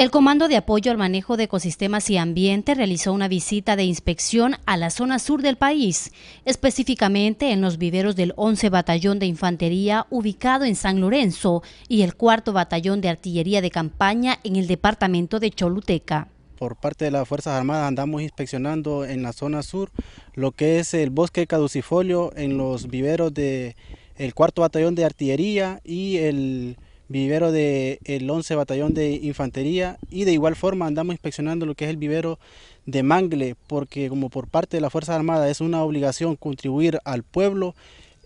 El Comando de Apoyo al Manejo de Ecosistemas y Ambiente realizó una visita de inspección a la zona sur del país, específicamente en los viveros del 11 Batallón de Infantería ubicado en San Lorenzo y el 4 Batallón de Artillería de Campaña en el departamento de Choluteca. Por parte de las Fuerzas Armadas andamos inspeccionando en la zona sur lo que es el bosque caducifolio en los viveros del el 4 Batallón de Artillería y el vivero del el 11 Batallón de Infantería y de igual forma andamos inspeccionando lo que es el vivero de Mangle, porque como por parte de la Fuerza Armada es una obligación contribuir al pueblo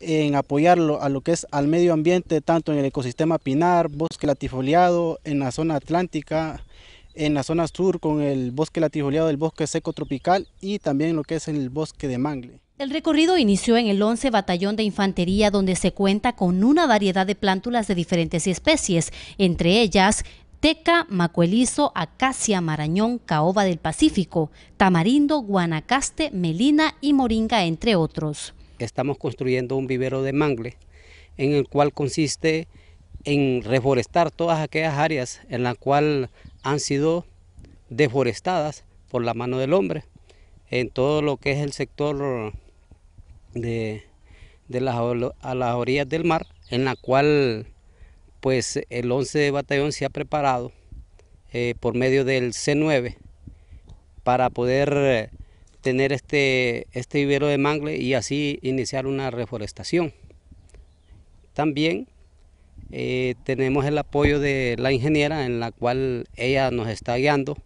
en apoyarlo a lo que es al medio ambiente, tanto en el ecosistema pinar, bosque latifoliado, en la zona atlántica, en la zona sur con el bosque latifoliado del bosque seco tropical y también lo que es el bosque de Mangle. El recorrido inició en el 11 Batallón de Infantería, donde se cuenta con una variedad de plántulas de diferentes especies, entre ellas teca, macuelizo, acacia, marañón, caoba del Pacífico, tamarindo, guanacaste, melina y moringa, entre otros. Estamos construyendo un vivero de mangle, en el cual consiste en reforestar todas aquellas áreas en las cuales han sido deforestadas por la mano del hombre, en todo lo que es el sector de, las, a las orillas del mar, en la cual pues el 11 Batallón se ha preparado eh, por medio del C9 para poder eh, tener este, este vivero de mangle y así iniciar una reforestación. También eh, tenemos el apoyo de la ingeniera en la cual ella nos está guiando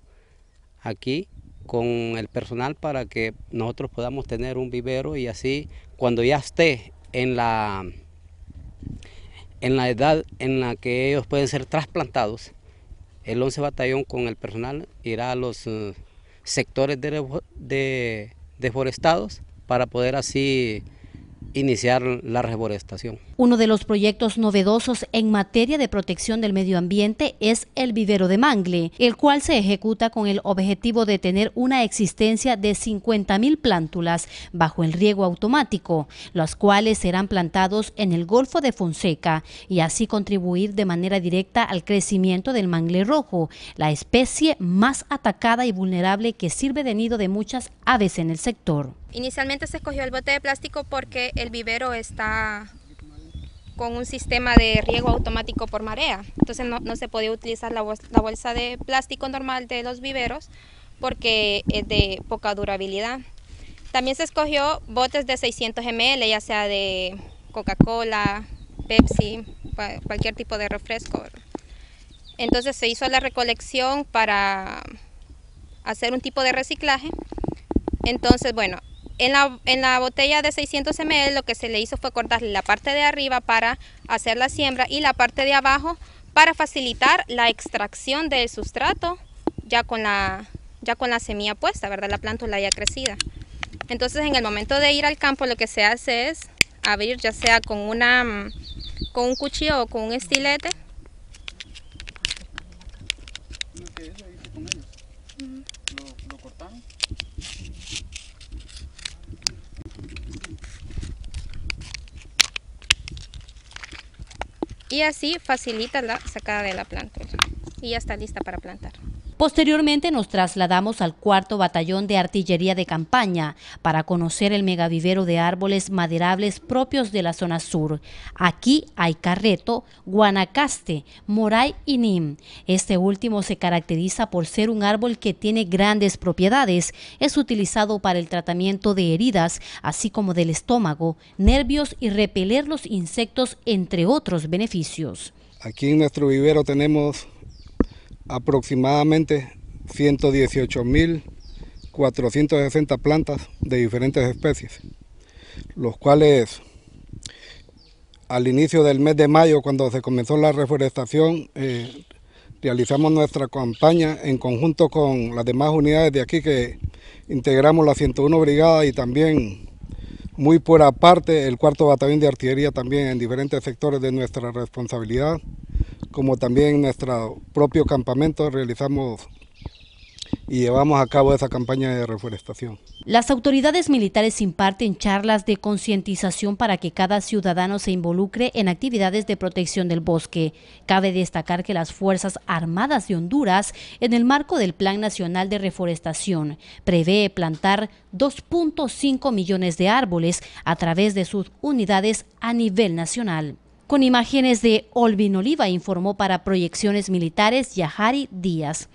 aquí con el personal para que nosotros podamos tener un vivero y así cuando ya esté en la, en la edad en la que ellos pueden ser trasplantados, el 11 batallón con el personal irá a los eh, sectores de, de, deforestados para poder así iniciar la reforestación. Uno de los proyectos novedosos en materia de protección del medio ambiente es el vivero de mangle, el cual se ejecuta con el objetivo de tener una existencia de 50.000 plántulas bajo el riego automático, las cuales serán plantados en el Golfo de Fonseca y así contribuir de manera directa al crecimiento del mangle rojo, la especie más atacada y vulnerable que sirve de nido de muchas aves en el sector. Inicialmente se escogió el bote de plástico porque el vivero está con un sistema de riego automático por marea. Entonces no, se podía utilizar la, la, bolsa de plástico normal de los viveros porque es de poca durabilidad. También se escogió botes de 600 ml, ya sea de Coca-Cola, Pepsi, cualquier tipo de refresco. Entonces se hizo la recolección para hacer un tipo de reciclaje entonces, bueno, en la, botella de 600 ml lo que se le hizo fue cortar la parte de arriba para hacer la siembra y la parte de abajo para facilitar la extracción del sustrato ya con la, ya con la semilla puesta, ¿verdad? La plántula ya crecida. Entonces en el momento de ir al campo lo que se hace es abrir ya sea con, una, con un cuchillo o con un estilete. Y así facilita la sacada de la planta. Y ya está lista para plantar. Posteriormente nos trasladamos al cuarto batallón de artillería de campaña para conocer el megavivero de árboles maderables propios de la zona sur. Aquí hay Carreto, Guanacaste, Moray y Nim. Este último se caracteriza por ser un árbol que tiene grandes propiedades. Es utilizado para el tratamiento de heridas, así como del estómago, nervios y repeler los insectos, entre otros beneficios. Aquí en nuestro vivero tenemos aproximadamente 118.460 plantas de diferentes especies, los cuales al inicio del mes de mayo, cuando se comenzó la reforestación, eh, realizamos nuestra campaña en conjunto con las demás unidades de aquí que integramos la 101 Brigada y también muy por aparte el cuarto batallón de artillería también en diferentes sectores de nuestra responsabilidad como también en nuestro propio campamento realizamos y llevamos a cabo esa campaña de reforestación. Las autoridades militares imparten charlas de concientización para que cada ciudadano se involucre en actividades de protección del bosque. Cabe destacar que las Fuerzas Armadas de Honduras, en el marco del Plan Nacional de Reforestación, prevé plantar 2.5 millones de árboles a través de sus unidades a nivel nacional con imágenes de Olvin Oliva, informó para Proyecciones Militares Yahari Díaz.